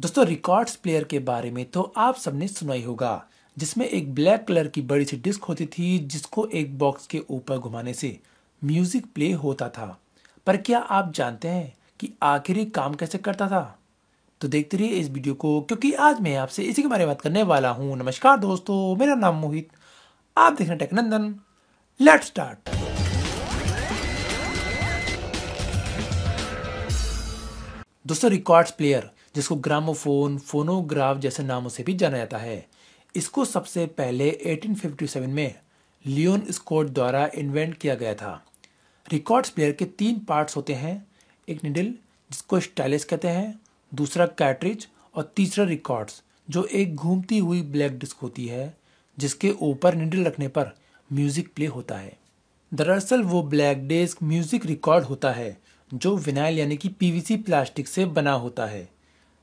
दोस्तों records player के बारे में तो आप सबने सुना ही होगा जिसमें एक ब्लैक कलर की बड़ी सी डिस्क होती थी जिसको एक बॉक्स के ऊपर घुमाने से म्यूजिक प्ले होता था पर क्या आप जानते हैं कि आखिर काम कैसे करता था तो देखते रहिए इस वीडियो को क्योंकि आज मैं आपसे इसी के बारे में बात करने वाला हूँ नमस्कार दोस्तों मेरा नाम मोहित आप देख रहे हैं टेकनंदन लेट स्टार्ट दोस्तों रिकॉर्ड्स प्लेयर जिसको ग्रामोफोन फोनोग्राफ जैसे नामों से भी जाना जाता है इसको सबसे पहले 1857 में लियोन स्कोट द्वारा इन्वेंट किया गया था रिकॉर्ड्स प्लेयर के तीन पार्ट्स होते हैं एक निडल जिसको स्टाइलिस कहते हैं दूसरा कैटरिज और तीसरा रिकॉर्ड्स जो एक घूमती हुई ब्लैक डिस्क होती है जिसके ऊपर निडल रखने पर म्यूज़िक प्ले होता है दरअसल वो ब्लैक डिस्क म्यूज़िक रिकॉर्ड होता है जो विनाइल यानी कि पीवीसी प्लास्टिक से बना होता है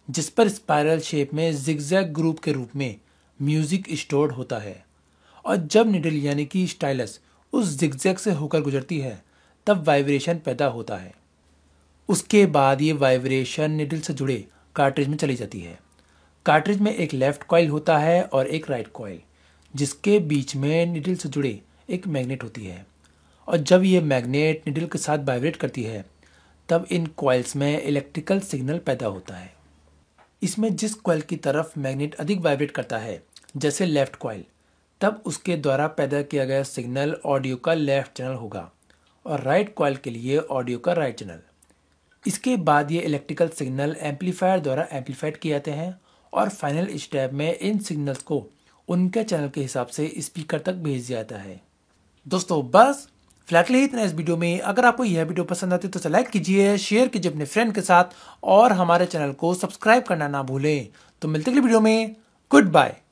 जिस पर स्पायरल शेप में जिगजैग ग्रुप के रूप में म्यूजिक स्टोर्ड होता है और जब निडल यानी कि स्टाइलस उस जिगजैग से होकर गुजरती है तब वाइब्रेशन पैदा होता है उसके बाद ये वाइब्रेशन निडल से जुड़े कार्ट्रिज में चली जाती है कार्ट्रिज में एक लेफ्ट कॉयल होता है और एक राइट right कॉयल जिसके बीच में निडल से जुड़े एक मैग्नेट होती है और जब ये मैग्नेट निडल के साथ वाइब्रेट करती है तब इन कॉयल्स में इलेक्ट्रिकल सिग्नल पैदा होता है इसमें जिस कॉयल की तरफ मैग्नेट अधिक वाइब्रेट करता है जैसे लेफ्ट कॉइल तब उसके द्वारा पैदा किया गया सिग्नल ऑडियो का लेफ्ट चैनल होगा और राइट right के लिए ऑडियो का राइट चैनल इसके बाद ये इलेक्ट्रिकल सिग्नल एम्पलीफायर द्वारा एम्पलीफाइड किए जाते हैं और फाइनल स्टेप में इन सिग्नल्स को उनके चैनल के हिसाब से स्पीकर तक भेज दिया जाता है दोस्तों बस फिलहाल इतना इस वीडियो में अगर आपको यह वीडियो पसंद आती है तो लाइक कीजिए शेयर कीजिए अपने फ्रेंड के साथ और हमारे चैनल को सब्सक्राइब करना ना भूलें तो मिलते अगले वीडियो में गुड बाय